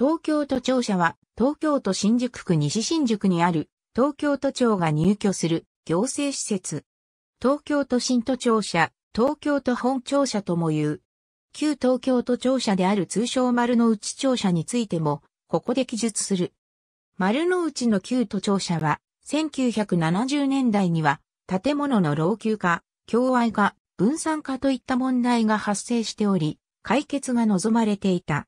東京都庁舎は、東京都新宿区西新宿にある、東京都庁が入居する行政施設。東京都新都庁舎、東京都本庁舎とも言う。旧東京都庁舎である通称丸の内庁舎についても、ここで記述する。丸の内の旧都庁舎は、1970年代には、建物の老朽化、共愛化、分散化といった問題が発生しており、解決が望まれていた。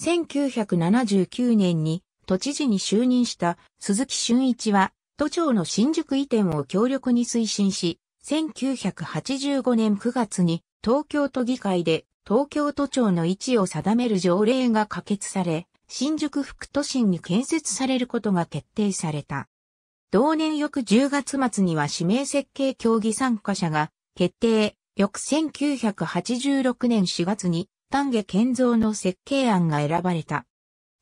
1979年に都知事に就任した鈴木俊一は都庁の新宿移転を強力に推進し、1985年9月に東京都議会で東京都庁の位置を定める条例が可決され、新宿副都心に建設されることが決定された。同年翌10月末には指名設計協議参加者が決定、翌1986年4月に丹下健三の設計案が選ばれた。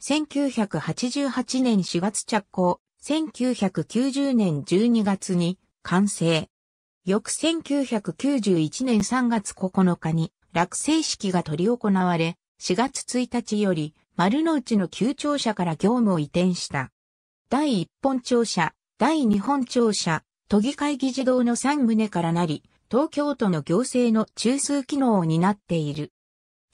1988年4月着工、1990年12月に完成。翌1991年3月9日に落成式が執り行われ、4月1日より丸の内の旧庁舎から業務を移転した。第1本庁舎、第2本庁舎、都議会議事堂の3棟からなり、東京都の行政の中枢機能を担っている。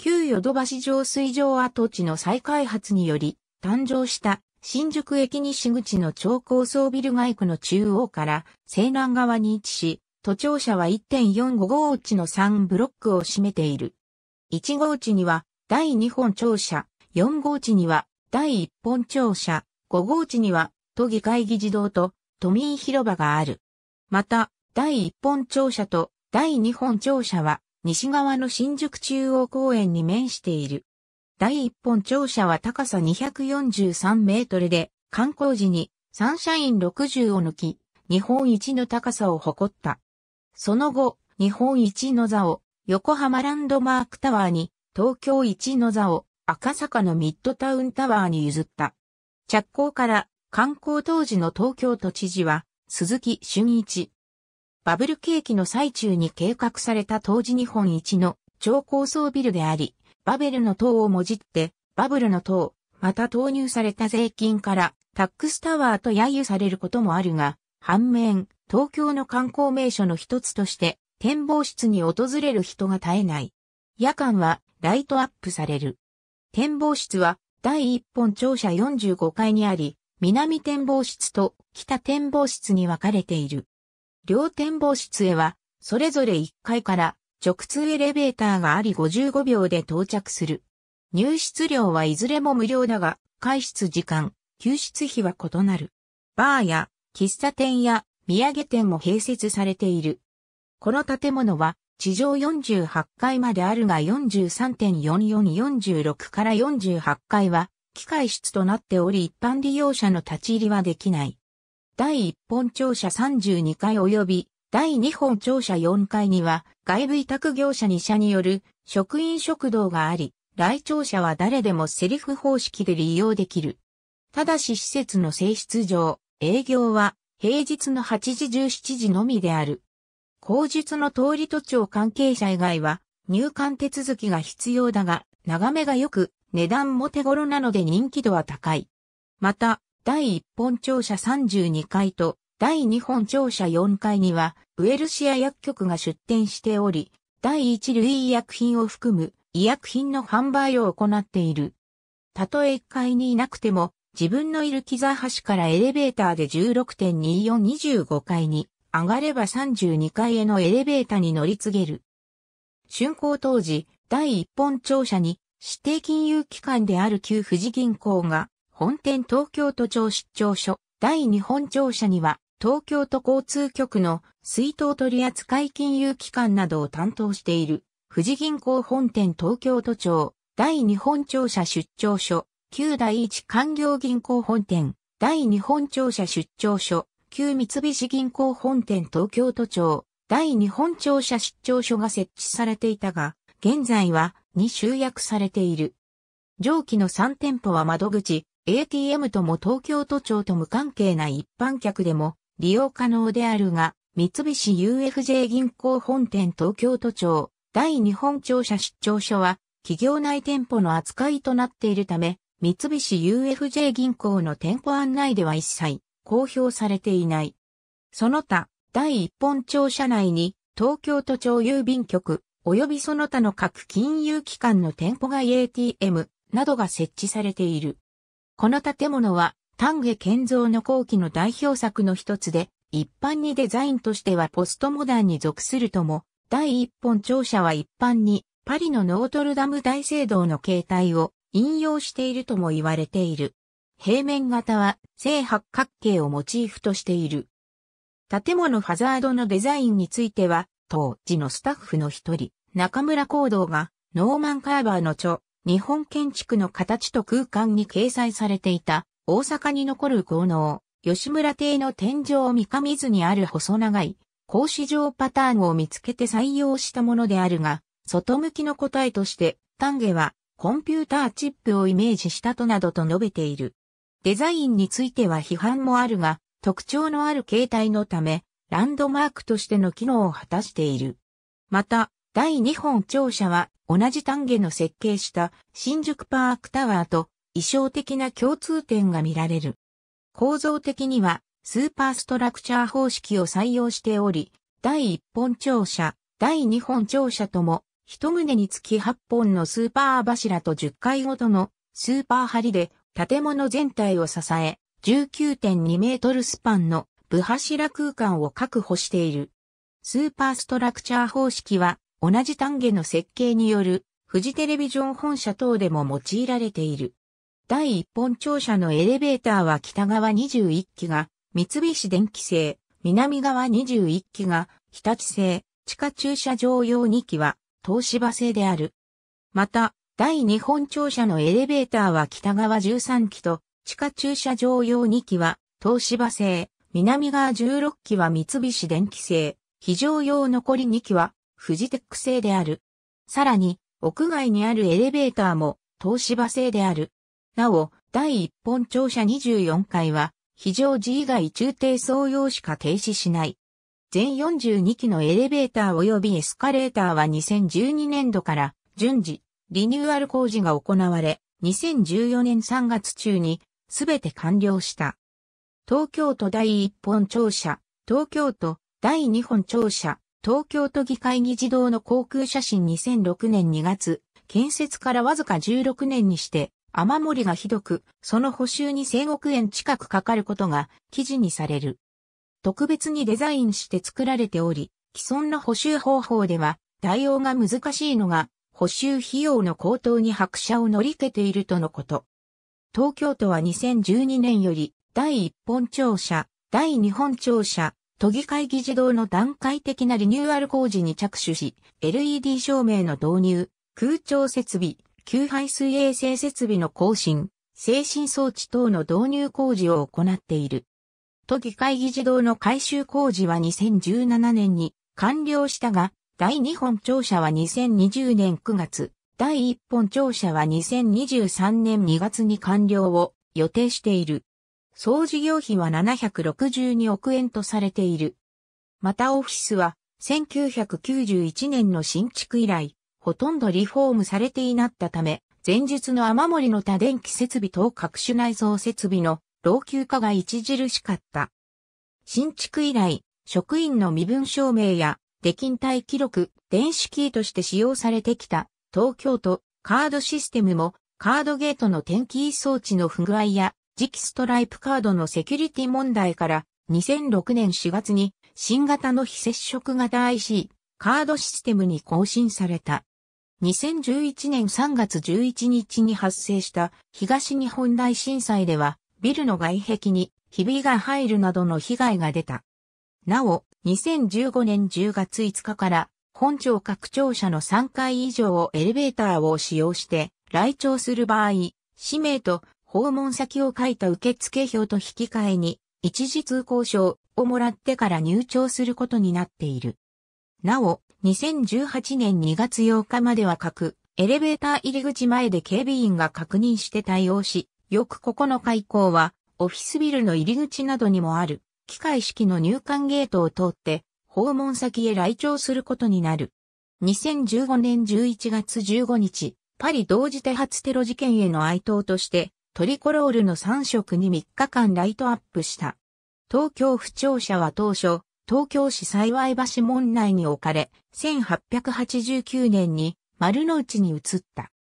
旧ヨドバシ上水上跡地の再開発により、誕生した新宿駅西口の超高層ビル街区の中央から西南側に位置し、都庁舎は1.45号地の3ブロックを占めている。1号地には第2本庁舎、4号地には第1本庁舎、5号地には都議会議事堂と都民広場がある。また、第1本庁舎と第2本庁舎は西側の新宿中央公園に面している。第一本庁舎は高さ243メートルで、観光時にサンシャイン60を抜き、日本一の高さを誇った。その後、日本一の座を横浜ランドマークタワーに、東京一の座を赤坂のミッドタウンタワーに譲った。着工から観光当時の東京都知事は鈴木俊一。バブル景気の最中に計画された当時日本一の超高層ビルであり、バベルの塔をもじって、バブルの塔、また投入された税金からタックスタワーと揶揄されることもあるが、反面、東京の観光名所の一つとして、展望室に訪れる人が絶えない。夜間はライトアップされる。展望室は第一本庁舎45階にあり、南展望室と北展望室に分かれている。両展望室へは、それぞれ1階から直通エレベーターがあり55秒で到着する。入室料はいずれも無料だが、開室時間、休室費は異なる。バーや喫茶店や土産店も併設されている。この建物は地上48階まであるが43.4446から48階は機械室となっており一般利用者の立ち入りはできない。第1本庁舎32階及び第2本庁舎4階には外部委託業者2社による職員食堂があり、来庁舎は誰でもセリフ方式で利用できる。ただし施設の性質上、営業は平日の8時17時のみである。口述の通り都庁関係者以外は入管手続きが必要だが、眺めが良く、値段も手頃なので人気度は高い。また、第1本庁舎32階と第2本庁舎4階には、ウエルシア薬局が出店しており、第1類医薬品を含む医薬品の販売を行っている。たとえ1階にいなくても、自分のいる木沢橋からエレベーターで16.2425階に上がれば32階へのエレベーターに乗り継げる。竣工当時、第一本庁舎に指定金融機関である旧富士銀行が本店東京都庁出張所第日本庁舎には東京都交通局の水筒取扱金融機関などを担当している富士銀行本店東京都庁第日本庁舎出張所旧第一官業銀行本店第日本庁舎出張所旧三菱銀行本店東京都庁第日本庁舎出張所が設置されていたが現在はに集約されている。上記の3店舗は窓口、ATM とも東京都庁と無関係な一般客でも利用可能であるが、三菱 UFJ 銀行本店東京都庁、第日本庁舎出張所は、企業内店舗の扱いとなっているため、三菱 UFJ 銀行の店舗案内では一切公表されていない。その他、第一本庁舎内に、東京都庁郵便局、及びその他の各金融機関の店舗外 ATM などが設置されている。この建物は丹下健三の後期の代表作の一つで、一般にデザインとしてはポストモダンに属するとも、第一本庁舎は一般にパリのノートルダム大聖堂の形態を引用しているとも言われている。平面型は正八角形をモチーフとしている。建物ファザードのデザインについては、当時のスタッフの一人、中村光道が、ノーマン・カーバーの著、日本建築の形と空間に掲載されていた、大阪に残る豪農、吉村邸の天井を三上図にある細長い、格子状パターンを見つけて採用したものであるが、外向きの答えとして、丹下は、コンピューターチップをイメージしたとなどと述べている。デザインについては批判もあるが、特徴のある形態のため、ランドマークとしての機能を果たしている。また、第2本庁舎は同じ単元の設計した新宿パークタワーと衣装的な共通点が見られる。構造的にはスーパーストラクチャー方式を採用しており、第1本庁舎、第2本庁舎とも、一棟につき8本のスーパー柱と10階ごとのスーパー梁で建物全体を支え、19.2メートルスパンの部柱空間を確保している。スーパーストラクチャー方式は同じ単下の設計による富士テレビジョン本社等でも用いられている。第一本庁舎のエレベーターは北側21機が三菱電機製、南側21機が日立製、地下駐車場用2機は東芝製である。また、第二本庁舎のエレベーターは北側13機と地下駐車場用2機は東芝製、南側16機は三菱電機製、非常用残り2機はフジテック製である。さらに、屋外にあるエレベーターも東芝製である。なお、第一本庁舎24階は、非常時以外中低層用しか停止しない。全42機のエレベーター及びエスカレーターは2012年度から順次リニューアル工事が行われ、2014年3月中にすべて完了した。東京都第1本庁舎、東京都第2本庁舎、東京都議会議事堂の航空写真2006年2月、建設からわずか16年にして、雨漏りがひどく、その補修に1000億円近くかかることが記事にされる。特別にデザインして作られており、既存の補修方法では対応が難しいのが、補修費用の高騰に拍車を乗り切ているとのこと。東京都は2012年より、第1本庁舎、第2本庁舎、都議会議事堂の段階的なリニューアル工事に着手し、LED 照明の導入、空調設備、給排水衛生設備の更新、精神装置等の導入工事を行っている。都議会議事堂の改修工事は2017年に完了したが、第2本庁舎は2020年9月、第1本庁舎は2023年2月に完了を予定している。総事業費は762億円とされている。またオフィスは1991年の新築以来、ほとんどリフォームされていなったため、前述の雨漏りの多電気設備等各種内装設備の老朽化が著しかった。新築以来、職員の身分証明や、出勤帯記録、電子キーとして使用されてきた、東京都、カードシステムも、カードゲートの転気装置の不具合や、次期ストライプカードのセキュリティ問題から2006年4月に新型の非接触型 IC カードシステムに更新された。2011年3月11日に発生した東日本大震災ではビルの外壁にひびが入るなどの被害が出た。なお、2015年10月5日から本庁拡張者の3階以上をエレベーターを使用して来庁する場合、氏名と訪問先を書いた受付票と引き換えに、一時通行証をもらってから入庁することになっている。なお、2018年2月8日までは各エレベーター入り口前で警備員が確認して対応し、翌9日以降は、オフィスビルの入り口などにもある、機械式の入管ゲートを通って、訪問先へ来庁することになる。2015年11月15日、パリ同時手発テロ事件への哀悼として、トリコロールの3色に3日間ライトアップした。東京府庁舎は当初、東京市幸橋門内に置かれ、1889年に丸の内に移った。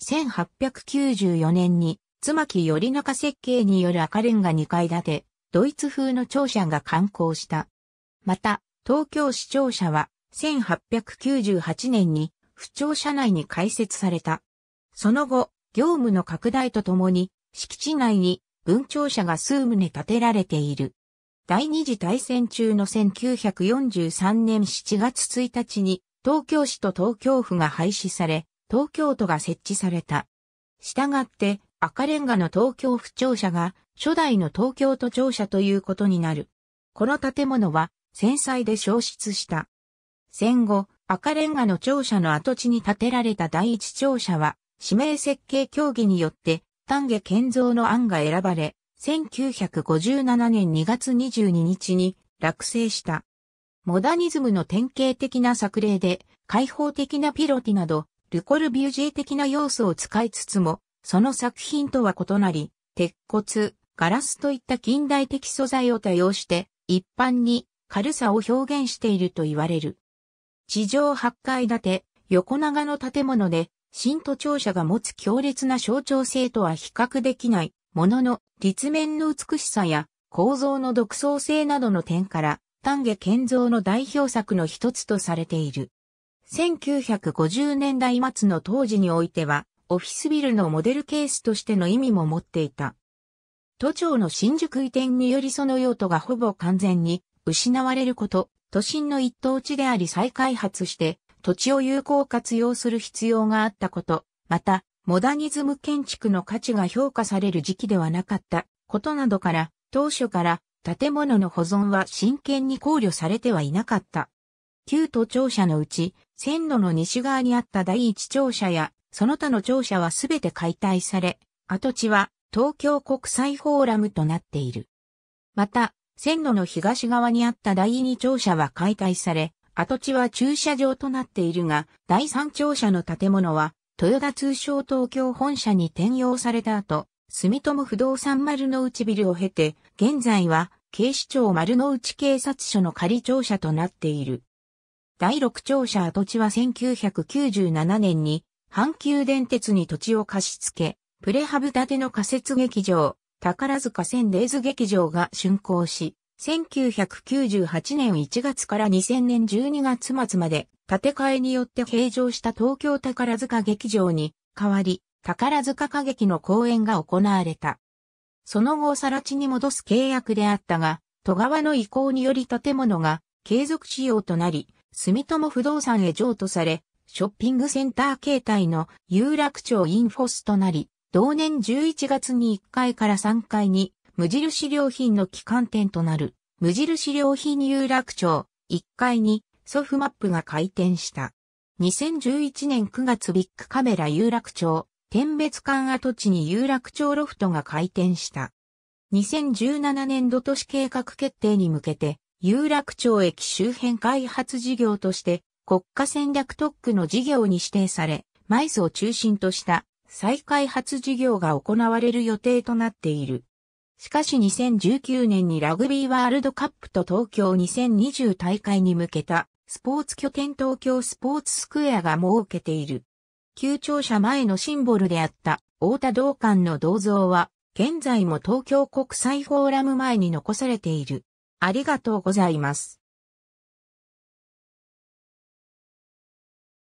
1894年に、妻木頼中設計による赤レンガ2階建て、ドイツ風の庁舎が完工した。また、東京市庁舎は、1898年に、府庁舎内に開設された。その後、業務の拡大とともに、敷地内に文庁舎が数棟建てられている。第二次大戦中の1943年7月1日に東京市と東京府が廃止され、東京都が設置された。従って赤レンガの東京府庁舎が初代の東京都庁舎ということになる。この建物は戦災で消失した。戦後、赤レンガの庁舎の跡地に建てられた第一庁舎は、指名設計協議によって丹下健三の案が選ばれ、1957年2月22日に落成した。モダニズムの典型的な作例で、開放的なピロティなど、ルコルビュージー的な要素を使いつつも、その作品とは異なり、鉄骨、ガラスといった近代的素材を多用して、一般に軽さを表現していると言われる。地上8階建て、横長の建物で、新都庁舎が持つ強烈な象徴性とは比較できない、ものの、立面の美しさや、構造の独創性などの点から、丹下建造の代表作の一つとされている。1950年代末の当時においては、オフィスビルのモデルケースとしての意味も持っていた。都庁の新宿移転によりその用途がほぼ完全に失われること、都心の一等地であり再開発して土地を有効活用する必要があったこと、また、モダニズム建築の価値が評価される時期ではなかったことなどから、当初から建物の保存は真剣に考慮されてはいなかった。旧都庁舎のうち、線路の西側にあった第一庁舎や、その他の庁舎はすべて解体され、跡地は東京国際フォーラムとなっている。また、線路の東側にあった第二庁舎は解体され、跡地は駐車場となっているが、第三庁舎の建物は、豊田通商東京本社に転用された後、住友不動産丸の内ビルを経て、現在は警視庁丸の内警察署の仮庁舎となっている。第六庁舎跡地は1997年に阪急電鉄に土地を貸し付け、プレハブ建ての仮設劇場、宝塚線レーズ劇場が竣工し、1998年1月から2000年12月末まで建て替えによって閉場した東京宝塚劇場に代わり宝塚歌劇の公演が行われた。その後更地に戻す契約であったが、戸川の意向により建物が継続仕様となり、住友不動産へ譲渡され、ショッピングセンター形態の有楽町インフォスとなり、同年11月に1階から3階に無印良品の旗艦店となる、無印良品有楽町、1階に、ソフマップが開店した。2011年9月ビッグカメラ有楽町、天別館跡地に有楽町ロフトが開店した。2017年度都市計画決定に向けて、有楽町駅周辺開発事業として国家戦略特区の事業に指定され、マイスを中心とした再開発事業が行われる予定となっている。しかし2019年にラグビーワールドカップと東京2020大会に向けたスポーツ拠点東京スポーツスクエアが設けている。旧庁舎前のシンボルであった大田道館の銅像は現在も東京国際フォーラム前に残されている。ありがとうございます。